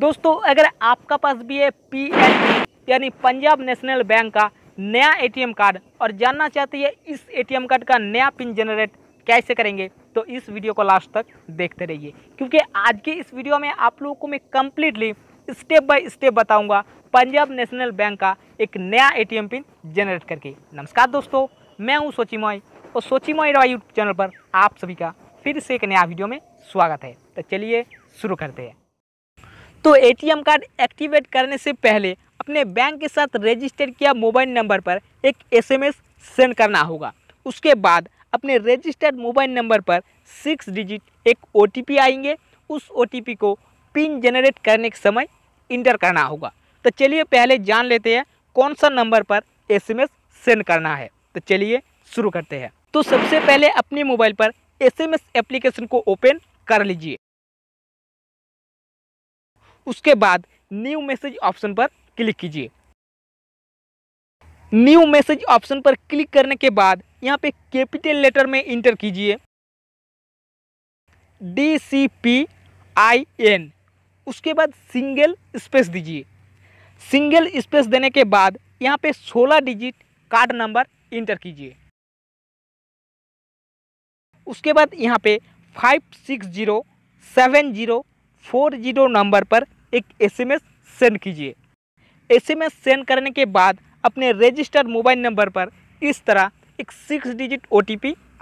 दोस्तों अगर आपका पास भी है पी यानी पंजाब नेशनल बैंक का नया एटीएम कार्ड और जानना चाहते हैं इस एटीएम कार्ड का नया पिन जनरेट कैसे करेंगे तो इस वीडियो को लास्ट तक देखते रहिए क्योंकि आज के इस वीडियो में आप लोगों को मैं कम्प्लीटली स्टेप बाय स्टेप बताऊंगा पंजाब नेशनल बैंक का एक नया एटीएम पिन जनरेट करके नमस्कार दोस्तों मैं हूँ सोची मोई और मोई रॉय यूट्यूब चैनल पर आप सभी का फिर से एक नया वीडियो में स्वागत है तो चलिए शुरू करते हैं तो एटीएम कार्ड एक्टिवेट करने से पहले अपने बैंक के साथ रजिस्टर किया मोबाइल नंबर पर एक एसएमएस सेंड करना होगा उसके बाद अपने रजिस्टर्ड मोबाइल नंबर पर सिक्स डिजिट एक ओ आएंगे उस ओ को पिन जनरेट करने के समय इंटर करना होगा तो चलिए पहले जान लेते हैं कौन सा नंबर पर एसएमएस सेंड करना है तो चलिए शुरू करते हैं तो सबसे पहले अपने मोबाइल पर एसएमएस एप्लीकेशन को ओपन कर लीजिए उसके बाद न्यू मैसेज ऑप्शन पर क्लिक कीजिए न्यू मैसेज ऑप्शन पर क्लिक करने के बाद यहाँ पे कैपिटल लेटर में इंटर कीजिए D C P I N उसके बाद सिंगल स्पेस दीजिए सिंगल स्पेस देने के बाद यहाँ पे 16 डिजिट कार्ड नंबर इंटर कीजिए उसके बाद यहाँ पे five six zero seven zero four zero number पर एक एसएमएस सेंड कीजिए एसएमएस सेंड करने के बाद अपने रजिस्टर्ड मोबाइल नंबर पर इस तरह एक सिक्स डिजिट ओ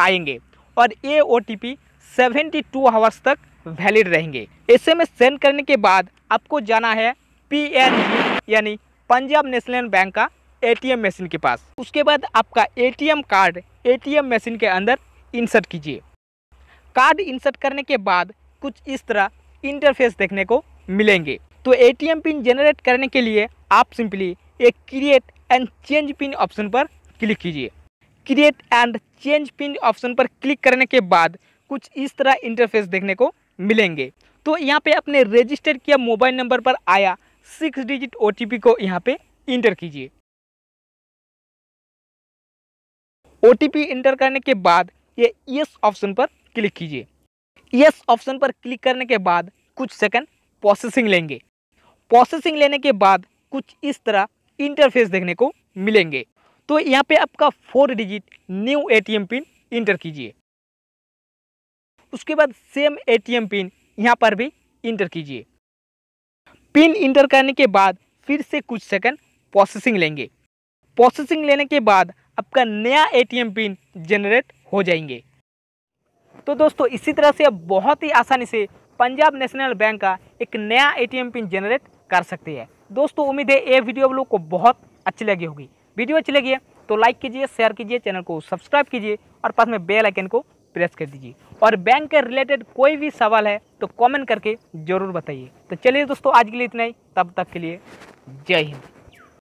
आएंगे और ये O T P seventy two hours तक वैलिड रहेंगे एस एम सेंड करने के बाद आपको जाना है पी एन यानी पंजाब नेशनल बैंक का एटीएम मशीन के पास उसके बाद आपका एटीएम कार्ड एटीएम मशीन के अंदर इंसर्ट कीजिए कार्ड इंसर्ट करने के बाद कुछ इस तरह इंटरफेस देखने को मिलेंगे तो ए पिन जनरेट करने के लिए आप सिंपली एक create and change pin option पर क्लिक कीजिए create and change pin option पर क्लिक करने के बाद कुछ इस तरह इंटरफेस देखने को मिलेंगे तो यहाँ पे अपने रजिस्टर किया मोबाइल नंबर पर आया सिक्स डिजिट ओ को यहाँ पे इंटर कीजिए ओ इंटर करने के बाद ये यस ऑप्शन पर क्लिक कीजिए यस ऑप्शन पर क्लिक करने के बाद कुछ सेकंड प्रोसेसिंग लेंगे प्रोसेसिंग लेने के बाद कुछ इस तरह इंटरफेस देखने को मिलेंगे तो यहाँ पे आपका four digit new ATM pin enter कीजिए उसके बाद सेम एटीएम पिन यहाँ पर भी इंटर कीजिए पिन इंटर करने के बाद फिर से कुछ सेकंड प्रोसेसिंग लेंगे प्रोसेसिंग लेने के बाद आपका नया एटीएम पिन जनरेट हो जाएंगे तो दोस्तों इसी तरह से आप बहुत ही आसानी से पंजाब नेशनल बैंक का एक नया एटीएम पिन जनरेट कर सकती है दोस्तों उम्मीद है ये वीडियो आप लोग को बहुत अच्छी लगी होगी वीडियो अच्छी लगी है तो लाइक कीजिए शेयर कीजिए चैनल को सब्सक्राइब कीजिए और पास में बेल आइकन को प्रेस कर दीजिए और बैंक के रिलेटेड कोई भी सवाल है तो कमेंट करके ज़रूर बताइए तो चलिए दोस्तों आज के लिए इतना ही तब तक के लिए जय हिंद